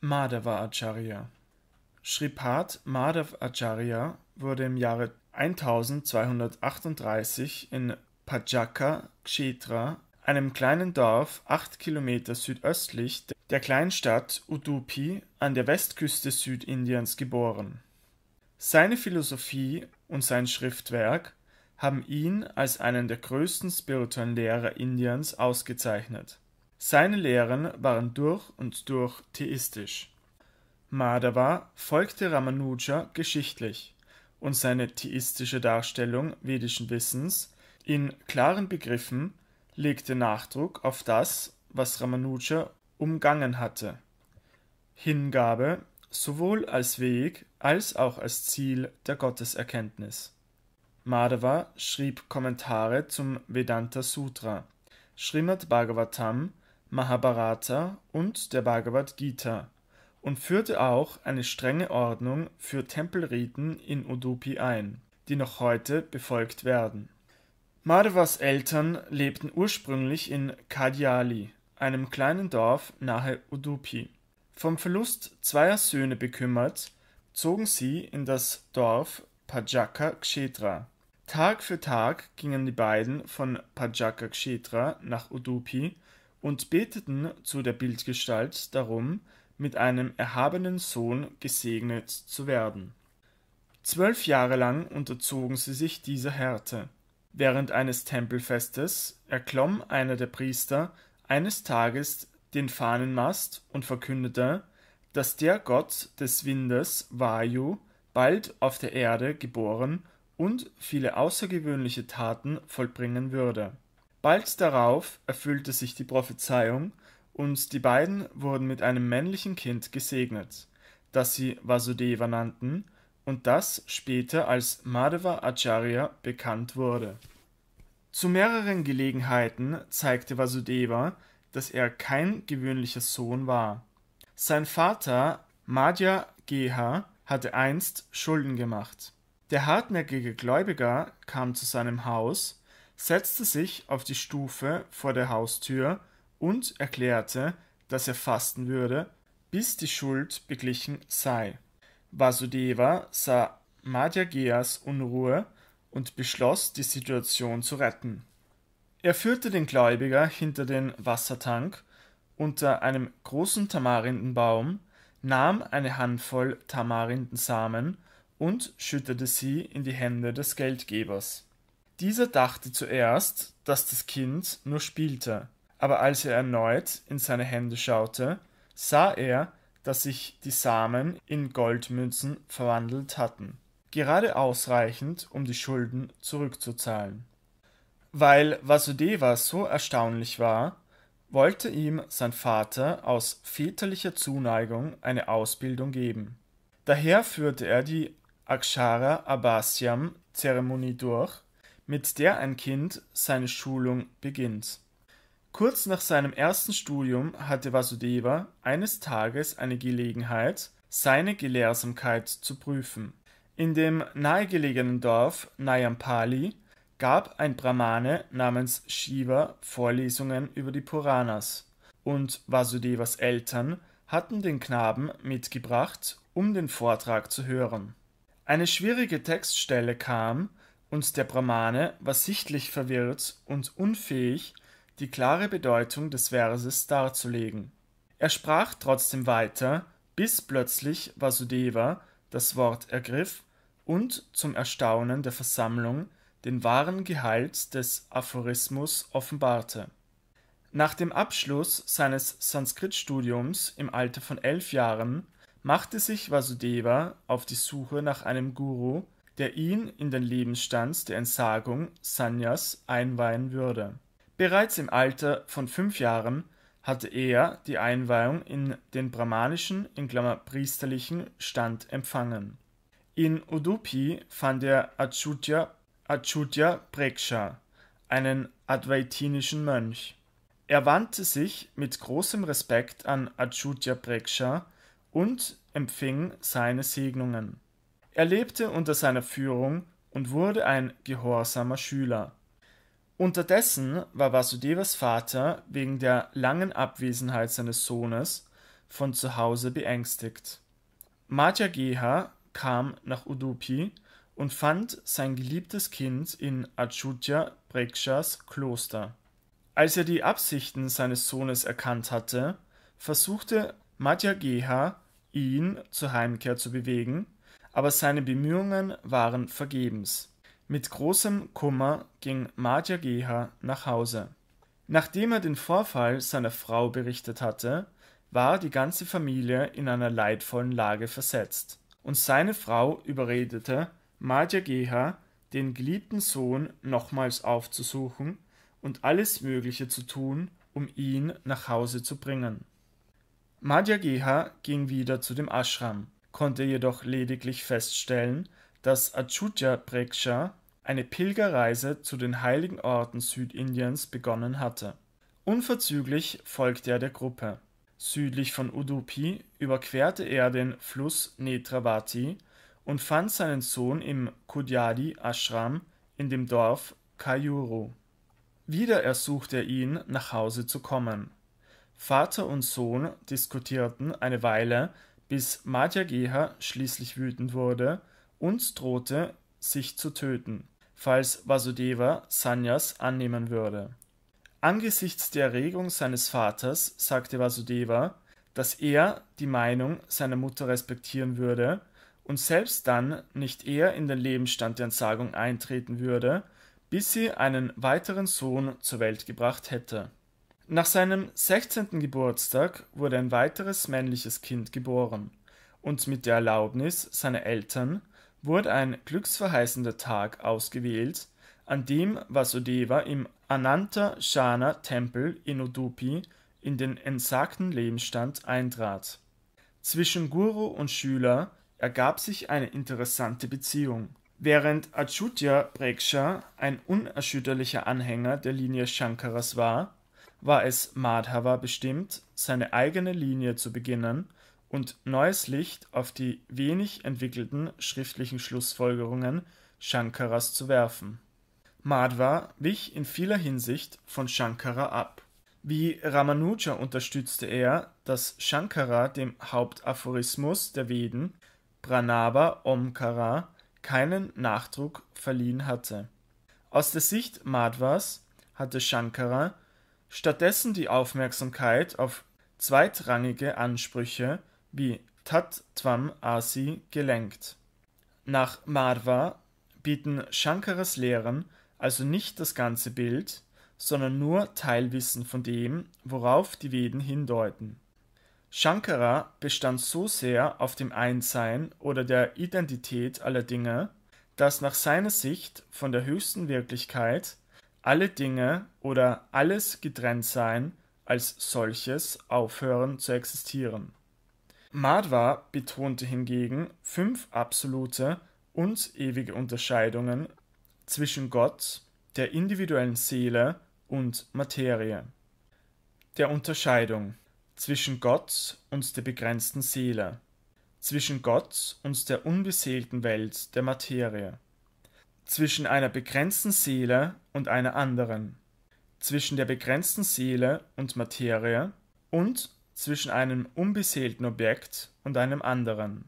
Madhava Acharya. Sripad Madhav Acharya wurde im Jahre 1238 in Pajaka Kshetra, einem kleinen Dorf acht Kilometer südöstlich der Kleinstadt Udupi an der Westküste Südindiens geboren. Seine Philosophie und sein Schriftwerk haben ihn als einen der größten spirituellen Lehrer Indiens ausgezeichnet seine Lehren waren durch und durch theistisch. Madhava folgte Ramanuja geschichtlich und seine theistische Darstellung vedischen Wissens in klaren Begriffen legte Nachdruck auf das, was Ramanuja umgangen hatte. Hingabe sowohl als Weg als auch als Ziel der Gotteserkenntnis. Madhava schrieb Kommentare zum Vedanta Sutra, Srimad Bhagavatam Mahabharata und der Bhagavad Gita und führte auch eine strenge Ordnung für Tempelriten in Udupi ein, die noch heute befolgt werden. Madhavas Eltern lebten ursprünglich in Kadiali, einem kleinen Dorf nahe Udupi. Vom Verlust zweier Söhne bekümmert, zogen sie in das Dorf Pajaka Kshetra. Tag für Tag gingen die beiden von Pajaka Kshetra nach Udupi und beteten zu der Bildgestalt darum, mit einem erhabenen Sohn gesegnet zu werden. Zwölf Jahre lang unterzogen sie sich dieser Härte. Während eines Tempelfestes erklomm einer der Priester eines Tages den Fahnenmast und verkündete, dass der Gott des Windes Vayu bald auf der Erde geboren und viele außergewöhnliche Taten vollbringen würde. Bald darauf erfüllte sich die Prophezeiung, und die beiden wurden mit einem männlichen Kind gesegnet, das sie Vasudeva nannten und das später als Madhava Acharya bekannt wurde. Zu mehreren Gelegenheiten zeigte Vasudeva, dass er kein gewöhnlicher Sohn war. Sein Vater Madhya Geha hatte einst Schulden gemacht. Der hartnäckige Gläubiger kam zu seinem Haus setzte sich auf die Stufe vor der Haustür und erklärte, dass er fasten würde, bis die Schuld beglichen sei. Vasudeva sah Madhyageas Unruhe und beschloss, die Situation zu retten. Er führte den Gläubiger hinter den Wassertank unter einem großen Tamarindenbaum, nahm eine Handvoll Tamarindensamen und schüttete sie in die Hände des Geldgebers. Dieser dachte zuerst, dass das Kind nur spielte, aber als er erneut in seine Hände schaute, sah er, dass sich die Samen in Goldmünzen verwandelt hatten, gerade ausreichend, um die Schulden zurückzuzahlen. Weil Vasudeva so erstaunlich war, wollte ihm sein Vater aus väterlicher Zuneigung eine Ausbildung geben. Daher führte er die Akshara Abhasyam Zeremonie durch, mit der ein Kind seine Schulung beginnt. Kurz nach seinem ersten Studium hatte Vasudeva eines Tages eine Gelegenheit, seine Gelehrsamkeit zu prüfen. In dem nahegelegenen Dorf Nayampali gab ein Brahmane namens Shiva Vorlesungen über die Puranas, und Vasudevas Eltern hatten den Knaben mitgebracht, um den Vortrag zu hören. Eine schwierige Textstelle kam, und der Brahmane war sichtlich verwirrt und unfähig, die klare Bedeutung des Verses darzulegen. Er sprach trotzdem weiter, bis plötzlich Vasudeva das Wort ergriff und zum Erstaunen der Versammlung den wahren Gehalt des Aphorismus offenbarte. Nach dem Abschluss seines Sanskritstudiums im Alter von elf Jahren machte sich Vasudeva auf die Suche nach einem Guru, der ihn in den Lebensstand der Entsagung Sannyas einweihen würde. Bereits im Alter von fünf Jahren hatte er die Einweihung in den brahmanischen in Klammer (priesterlichen) Stand empfangen. In Udupi fand er Achyutya, Achyutya Preksha, einen advaitinischen Mönch. Er wandte sich mit großem Respekt an Achyutya Preksha und empfing seine Segnungen er lebte unter seiner Führung und wurde ein gehorsamer Schüler. Unterdessen war Vasudevas Vater wegen der langen Abwesenheit seines Sohnes von zu Hause beängstigt. Madhya Geha kam nach Udupi und fand sein geliebtes Kind in Achutya Brekshas Kloster. Als er die Absichten seines Sohnes erkannt hatte, versuchte Madhya Geha, ihn zur Heimkehr zu bewegen aber seine Bemühungen waren vergebens. Mit großem Kummer ging Madja Geha nach Hause. Nachdem er den Vorfall seiner Frau berichtet hatte, war die ganze Familie in einer leidvollen Lage versetzt. Und seine Frau überredete Madja Geha, den geliebten Sohn nochmals aufzusuchen und alles Mögliche zu tun, um ihn nach Hause zu bringen. Madhya Geha ging wieder zu dem Ashram konnte jedoch lediglich feststellen, dass Acutya Preksha eine Pilgerreise zu den heiligen Orten Südindiens begonnen hatte. Unverzüglich folgte er der Gruppe. Südlich von Udupi überquerte er den Fluss Netravati und fand seinen Sohn im Kudyadi Ashram in dem Dorf Kayuru. Wieder ersuchte er ihn, nach Hause zu kommen. Vater und Sohn diskutierten eine Weile, bis Madhya Geha schließlich wütend wurde und drohte, sich zu töten, falls Vasudeva Sanyas annehmen würde. Angesichts der Erregung seines Vaters sagte Vasudeva, dass er die Meinung seiner Mutter respektieren würde und selbst dann nicht eher in den Lebensstand der Entsagung eintreten würde, bis sie einen weiteren Sohn zur Welt gebracht hätte nach seinem 16. Geburtstag wurde ein weiteres männliches Kind geboren, und mit der Erlaubnis seiner Eltern wurde ein glücksverheißender Tag ausgewählt, an dem Vasudeva im Ananta Shana Tempel in Udupi in den entsagten Lebensstand eintrat. Zwischen Guru und Schüler ergab sich eine interessante Beziehung. Während Achutya Preksha ein unerschütterlicher Anhänger der Linie Shankaras war, war es Madhava bestimmt, seine eigene Linie zu beginnen und neues Licht auf die wenig entwickelten schriftlichen Schlussfolgerungen Shankaras zu werfen. Madhva wich in vieler Hinsicht von Shankara ab. Wie Ramanuja unterstützte er, dass Shankara dem Hauptaphorismus der Veden Pranava Omkara keinen Nachdruck verliehen hatte. Aus der Sicht Madhvas hatte Shankara stattdessen die Aufmerksamkeit auf zweitrangige Ansprüche wie tat Asi gelenkt. Nach Marva bieten Shankaras Lehren also nicht das ganze Bild, sondern nur Teilwissen von dem, worauf die Veden hindeuten. Shankara bestand so sehr auf dem Einssein oder der Identität aller Dinge, dass nach seiner Sicht von der höchsten Wirklichkeit alle Dinge oder alles getrennt sein als solches aufhören zu existieren. Madhva betonte hingegen fünf absolute und ewige Unterscheidungen zwischen Gott, der individuellen Seele und Materie. Der Unterscheidung zwischen Gott und der begrenzten Seele, zwischen Gott und der unbeseelten Welt der Materie, zwischen einer begrenzten Seele und einer anderen, zwischen der begrenzten Seele und Materie und zwischen einem unbeseelten Objekt und einem anderen.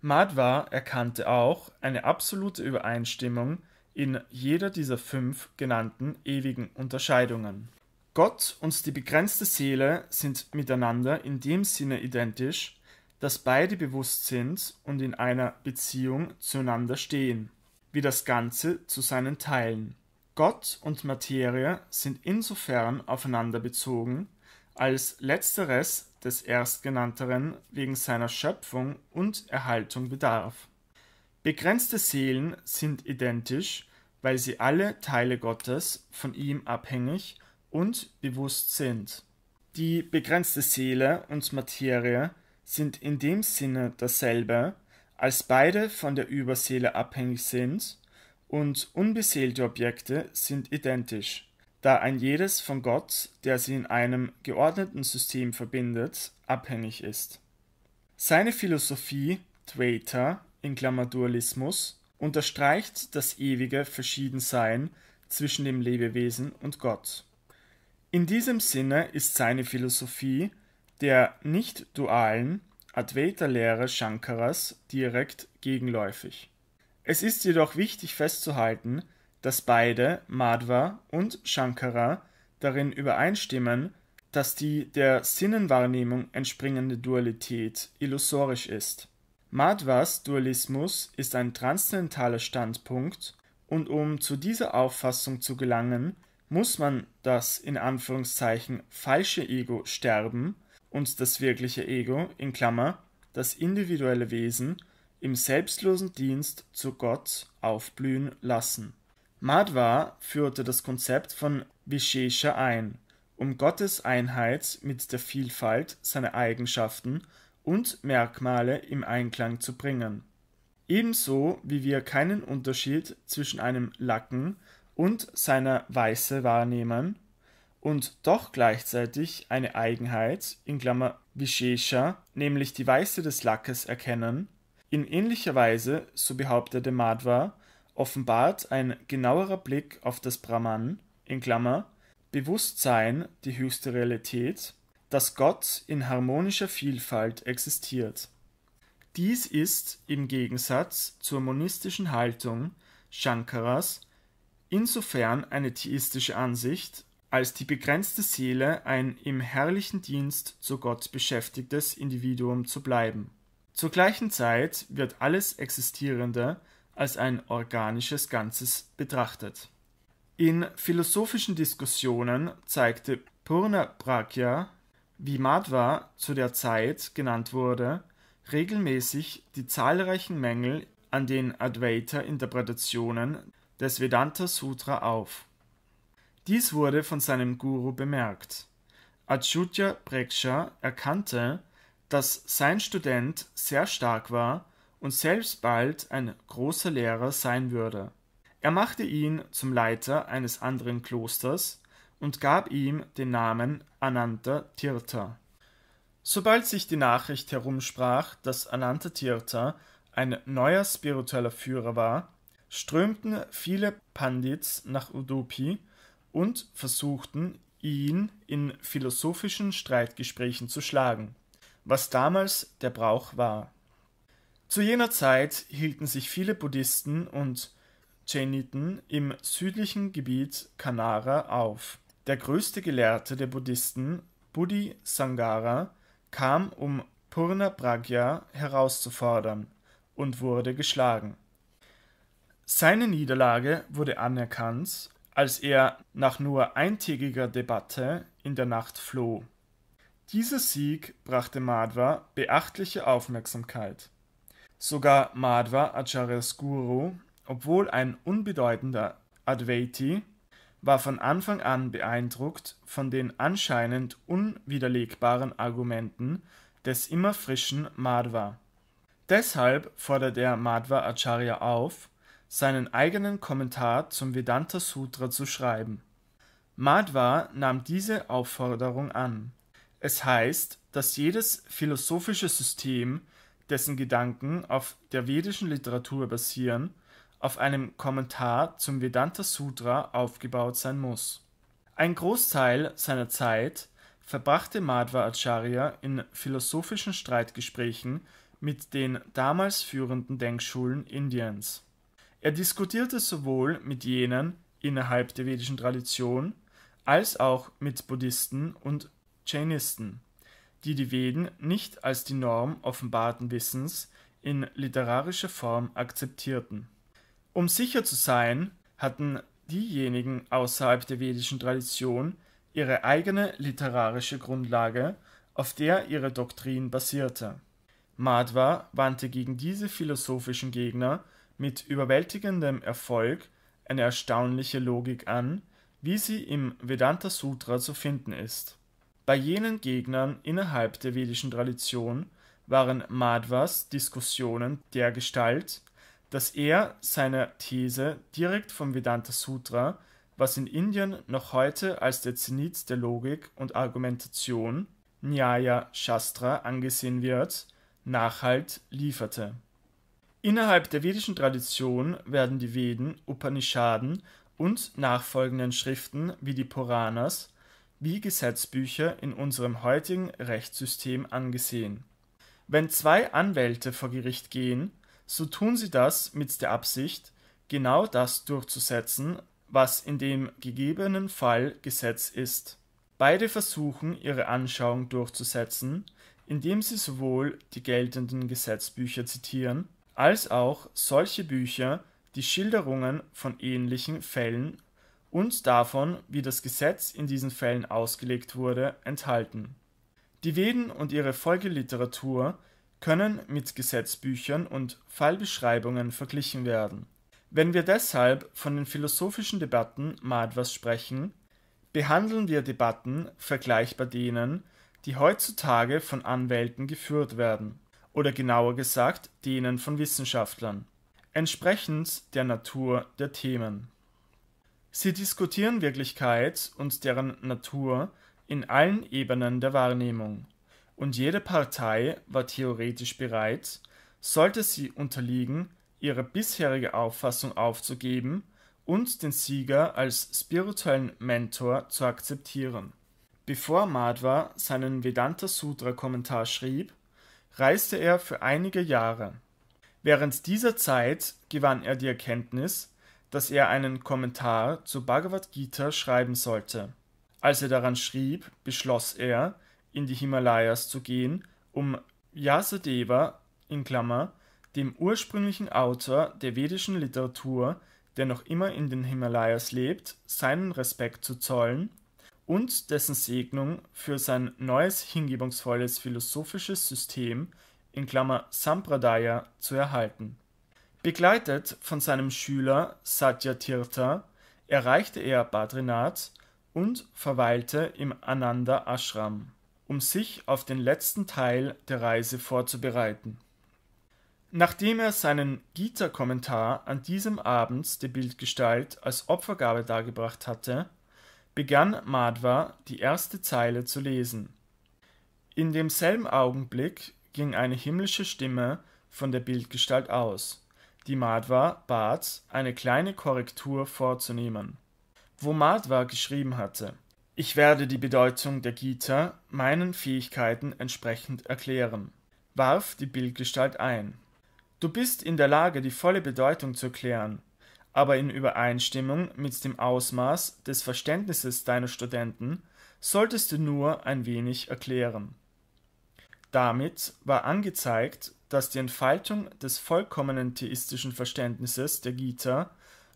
Madhva erkannte auch eine absolute Übereinstimmung in jeder dieser fünf genannten ewigen Unterscheidungen. Gott und die begrenzte Seele sind miteinander in dem Sinne identisch, dass beide bewusst sind und in einer Beziehung zueinander stehen wie das Ganze zu seinen Teilen. Gott und Materie sind insofern aufeinander bezogen, als letzteres des Erstgenannteren wegen seiner Schöpfung und Erhaltung bedarf. Begrenzte Seelen sind identisch, weil sie alle Teile Gottes von ihm abhängig und bewusst sind. Die begrenzte Seele und Materie sind in dem Sinne dasselbe, als beide von der Überseele abhängig sind, und unbeseelte Objekte sind identisch, da ein jedes von Gott, der sie in einem geordneten System verbindet, abhängig ist. Seine Philosophie, Dwaita, in Klammer Dualismus, unterstreicht das ewige Verschiedensein zwischen dem Lebewesen und Gott. In diesem Sinne ist seine Philosophie der nicht dualen Advaita-Lehre Shankaras direkt gegenläufig. Es ist jedoch wichtig festzuhalten, dass beide, Madhva und Shankara, darin übereinstimmen, dass die der Sinnenwahrnehmung entspringende Dualität illusorisch ist. Madhvas Dualismus ist ein transzendentaler Standpunkt und um zu dieser Auffassung zu gelangen, muss man das in Anführungszeichen falsche Ego sterben und das wirkliche Ego in Klammer, (das individuelle Wesen) im selbstlosen Dienst zu Gott aufblühen lassen. Madhva führte das Konzept von Vishesha ein, um Gottes Einheit mit der Vielfalt seiner Eigenschaften und Merkmale im Einklang zu bringen. Ebenso wie wir keinen Unterschied zwischen einem Lacken und seiner Weiße wahrnehmen, und doch gleichzeitig eine Eigenheit in Klammer Vishesha, nämlich die Weiße des Lackes erkennen. In ähnlicher Weise, so behauptete Madhva, offenbart ein genauerer Blick auf das Brahman in Klammer Bewusstsein die höchste Realität, dass Gott in harmonischer Vielfalt existiert. Dies ist im Gegensatz zur monistischen Haltung Shankaras insofern eine theistische Ansicht, als die begrenzte Seele ein im herrlichen Dienst zu Gott beschäftigtes Individuum zu bleiben. Zur gleichen Zeit wird alles Existierende als ein organisches Ganzes betrachtet. In philosophischen Diskussionen zeigte Purna Prakya, wie Madhva zu der Zeit genannt wurde, regelmäßig die zahlreichen Mängel an den Advaita-Interpretationen des Vedanta Sutra auf dies wurde von seinem Guru bemerkt. Achyutya Preksha erkannte, dass sein Student sehr stark war und selbst bald ein großer Lehrer sein würde. Er machte ihn zum Leiter eines anderen Klosters und gab ihm den Namen Ananta Tirtha. Sobald sich die Nachricht herumsprach, dass Ananta Tirtha ein neuer spiritueller Führer war, strömten viele Pandits nach Udupi und versuchten, ihn in philosophischen Streitgesprächen zu schlagen, was damals der Brauch war. Zu jener Zeit hielten sich viele Buddhisten und Jainiten im südlichen Gebiet Kanara auf. Der größte Gelehrte der Buddhisten, Buddhi Sangara, kam, um Purna Pragya herauszufordern, und wurde geschlagen. Seine Niederlage wurde anerkannt als er nach nur eintägiger Debatte in der Nacht floh. Dieser Sieg brachte Madhva beachtliche Aufmerksamkeit. Sogar Madhva Acharyas Guru, obwohl ein unbedeutender Advaiti, war von Anfang an beeindruckt von den anscheinend unwiderlegbaren Argumenten des immer frischen Madhva. Deshalb fordert er Madhva Acharya auf, seinen eigenen Kommentar zum Vedanta Sutra zu schreiben. Madhva nahm diese Aufforderung an. Es heißt, dass jedes philosophische System, dessen Gedanken auf der vedischen Literatur basieren, auf einem Kommentar zum Vedanta Sutra aufgebaut sein muss. Ein Großteil seiner Zeit verbrachte Madhva Acharya in philosophischen Streitgesprächen mit den damals führenden Denkschulen Indiens. Er diskutierte sowohl mit jenen innerhalb der vedischen Tradition als auch mit Buddhisten und Jainisten, die die Veden nicht als die Norm offenbarten Wissens in literarischer Form akzeptierten. Um sicher zu sein, hatten diejenigen außerhalb der vedischen Tradition ihre eigene literarische Grundlage, auf der ihre Doktrin basierte. Madhva wandte gegen diese philosophischen Gegner mit überwältigendem Erfolg eine erstaunliche Logik an, wie sie im Vedanta Sutra zu finden ist. Bei jenen Gegnern innerhalb der vedischen Tradition waren Madhvas Diskussionen dergestalt, dass er seiner These direkt vom Vedanta Sutra, was in Indien noch heute als der Zenit der Logik und Argumentation, Nyaya Shastra, angesehen wird, Nachhalt lieferte Innerhalb der vedischen Tradition werden die Veden, Upanishaden und nachfolgenden Schriften wie die Puranas wie Gesetzbücher in unserem heutigen Rechtssystem angesehen. Wenn zwei Anwälte vor Gericht gehen, so tun sie das mit der Absicht, genau das durchzusetzen, was in dem gegebenen Fall Gesetz ist. Beide versuchen, ihre Anschauung durchzusetzen, indem sie sowohl die geltenden Gesetzbücher zitieren als auch solche Bücher, die Schilderungen von ähnlichen Fällen und davon, wie das Gesetz in diesen Fällen ausgelegt wurde, enthalten. Die Veden und ihre Folgeliteratur können mit Gesetzbüchern und Fallbeschreibungen verglichen werden. Wenn wir deshalb von den philosophischen Debatten Madhvas sprechen, behandeln wir Debatten vergleichbar denen, die heutzutage von Anwälten geführt werden oder genauer gesagt denen von Wissenschaftlern, entsprechend der Natur der Themen. Sie diskutieren Wirklichkeit und deren Natur in allen Ebenen der Wahrnehmung, und jede Partei war theoretisch bereit, sollte sie unterliegen, ihre bisherige Auffassung aufzugeben und den Sieger als spirituellen Mentor zu akzeptieren. Bevor Madhva seinen Vedanta Sutra Kommentar schrieb, reiste er für einige Jahre. Während dieser Zeit gewann er die Erkenntnis, dass er einen Kommentar zur Bhagavad Gita schreiben sollte. Als er daran schrieb, beschloss er, in die Himalayas zu gehen, um Yasadeva in Klammer, dem ursprünglichen Autor der vedischen Literatur, der noch immer in den Himalayas lebt, seinen Respekt zu zollen und dessen Segnung für sein neues hingebungsvolles philosophisches System in Klammer (Sampradaya) zu erhalten. Begleitet von seinem Schüler Satyatirtha erreichte er Badrinath und verweilte im Ananda Ashram, um sich auf den letzten Teil der Reise vorzubereiten. Nachdem er seinen Gita-Kommentar an diesem Abend der Bildgestalt als Opfergabe dargebracht hatte begann Madhva die erste Zeile zu lesen. In demselben Augenblick ging eine himmlische Stimme von der Bildgestalt aus, die Madhva bat, eine kleine Korrektur vorzunehmen. Wo Madhva geschrieben hatte, ich werde die Bedeutung der Gita meinen Fähigkeiten entsprechend erklären, warf die Bildgestalt ein. Du bist in der Lage, die volle Bedeutung zu erklären, aber in Übereinstimmung mit dem Ausmaß des Verständnisses deiner Studenten solltest du nur ein wenig erklären. Damit war angezeigt, dass die Entfaltung des vollkommenen theistischen Verständnisses der Gita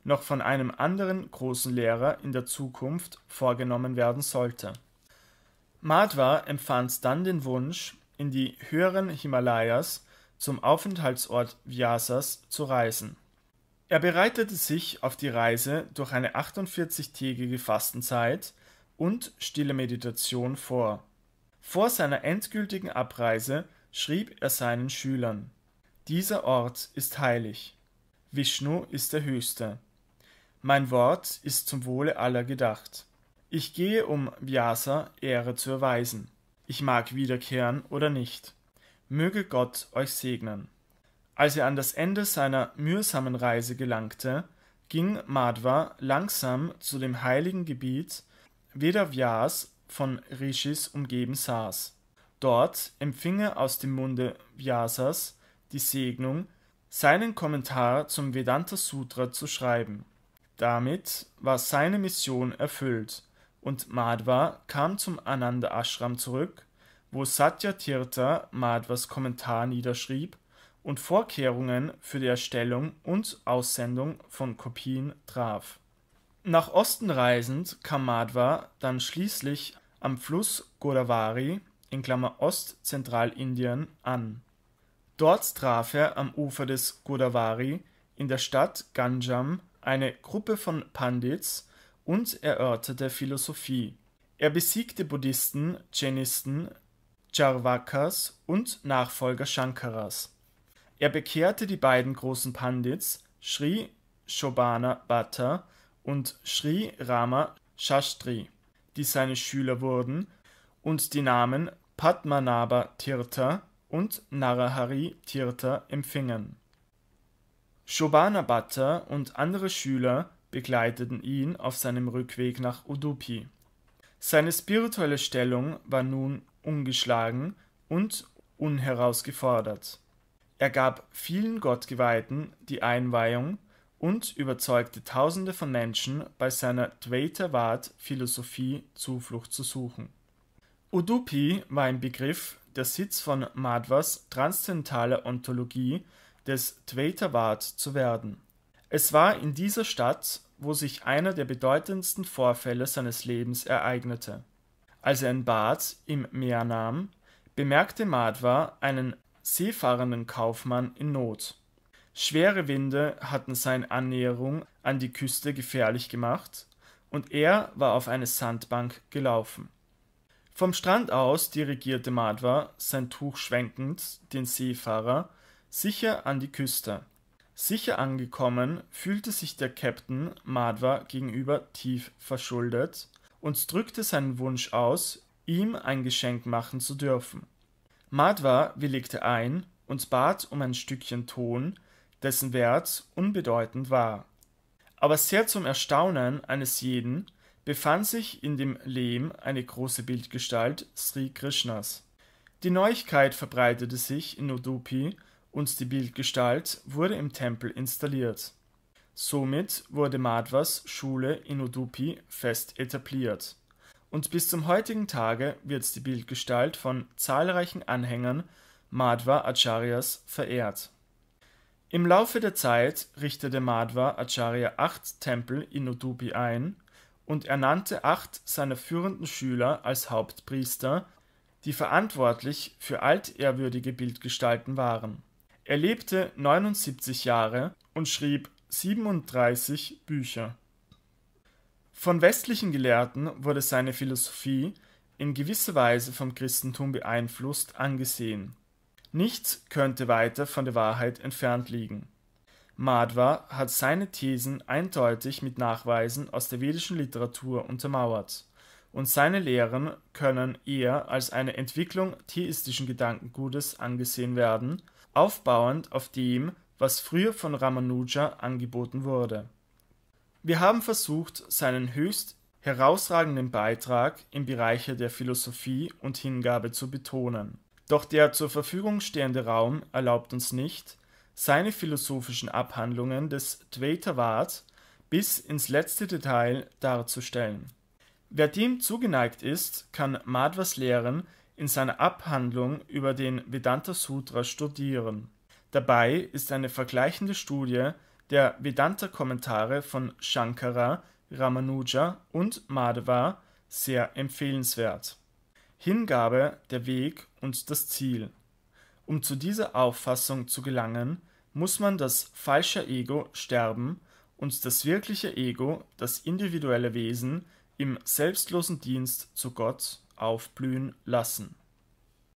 noch von einem anderen großen Lehrer in der Zukunft vorgenommen werden sollte. Madhva empfand dann den Wunsch, in die höheren Himalayas zum Aufenthaltsort Vyasas zu reisen er bereitete sich auf die Reise durch eine 48-tägige Fastenzeit und stille Meditation vor. Vor seiner endgültigen Abreise schrieb er seinen Schülern Dieser Ort ist heilig. Vishnu ist der Höchste. Mein Wort ist zum Wohle aller gedacht. Ich gehe, um Vyasa Ehre zu erweisen. Ich mag wiederkehren oder nicht. Möge Gott euch segnen. Als er an das Ende seiner mühsamen Reise gelangte, ging Madhva langsam zu dem heiligen Gebiet weder Vyas von Rishis umgeben saß. Dort empfing er aus dem Munde Vyasas die Segnung, seinen Kommentar zum Vedanta Sutra zu schreiben. Damit war seine Mission erfüllt und Madhva kam zum Ananda Ashram zurück, wo Satyatirtha Madhvas Kommentar niederschrieb und Vorkehrungen für die Erstellung und Aussendung von Kopien traf. Nach Osten reisend kam Madhva dann schließlich am Fluss Godavari in Klammer Ostzentralindien an. Dort traf er am Ufer des Godavari in der Stadt Ganjam eine Gruppe von Pandits und erörterte Philosophie. Er besiegte Buddhisten, Jainisten, Charvakas und Nachfolger Shankaras er bekehrte die beiden großen Pandits Sri Shobana Bhatta und Sri Rama Shastri, die seine Schüler wurden und die Namen Padmanabha Tirtha und Narahari Tirtha empfingen. Shobana Bhatta und andere Schüler begleiteten ihn auf seinem Rückweg nach Udupi. Seine spirituelle Stellung war nun ungeschlagen und unherausgefordert. Er gab vielen Gottgeweihten die Einweihung und überzeugte Tausende von Menschen, bei seiner dvaita vat philosophie Zuflucht zu suchen. Udupi war im Begriff, der Sitz von Madhvas transzendentaler Ontologie des Dvaita-Vat zu werden. Es war in dieser Stadt, wo sich einer der bedeutendsten Vorfälle seines Lebens ereignete. Als er ein Bad im Meer nahm, bemerkte Madhva einen seefahrenden Kaufmann in Not. Schwere Winde hatten seine Annäherung an die Küste gefährlich gemacht, und er war auf eine Sandbank gelaufen. Vom Strand aus dirigierte Madwa, sein Tuch schwenkend, den Seefahrer sicher an die Küste. Sicher angekommen, fühlte sich der Captain Madwa gegenüber tief verschuldet und drückte seinen Wunsch aus, ihm ein Geschenk machen zu dürfen. Madhva willigte ein und bat um ein Stückchen Ton, dessen Wert unbedeutend war. Aber sehr zum Erstaunen eines jeden befand sich in dem Lehm eine große Bildgestalt Sri Krishnas. Die Neuigkeit verbreitete sich in Udupi und die Bildgestalt wurde im Tempel installiert. Somit wurde Madhvas Schule in Udupi fest etabliert und bis zum heutigen Tage wird die Bildgestalt von zahlreichen Anhängern Madhva Acharyas verehrt. Im Laufe der Zeit richtete Madhva Acharya acht Tempel in Udupi ein und ernannte acht seiner führenden Schüler als Hauptpriester, die verantwortlich für altehrwürdige Bildgestalten waren. Er lebte 79 Jahre und schrieb 37 Bücher von westlichen Gelehrten wurde seine Philosophie in gewisser Weise vom Christentum beeinflusst angesehen. Nichts könnte weiter von der Wahrheit entfernt liegen. Madhva hat seine Thesen eindeutig mit Nachweisen aus der vedischen Literatur untermauert, und seine Lehren können eher als eine Entwicklung theistischen Gedankengutes angesehen werden, aufbauend auf dem, was früher von Ramanuja angeboten wurde wir haben versucht, seinen höchst herausragenden Beitrag im Bereich der Philosophie und Hingabe zu betonen. Doch der zur Verfügung stehende Raum erlaubt uns nicht, seine philosophischen Abhandlungen des Dvaitavada bis ins letzte Detail darzustellen. Wer dem zugeneigt ist, kann Madhvas Lehren in seiner Abhandlung über den Vedanta Sutra studieren. Dabei ist eine vergleichende Studie der Vedanta-Kommentare von Shankara, Ramanuja und Madhava sehr empfehlenswert. Hingabe, der Weg und das Ziel. Um zu dieser Auffassung zu gelangen, muss man das falsche Ego sterben und das wirkliche Ego, das individuelle Wesen, im selbstlosen Dienst zu Gott aufblühen lassen.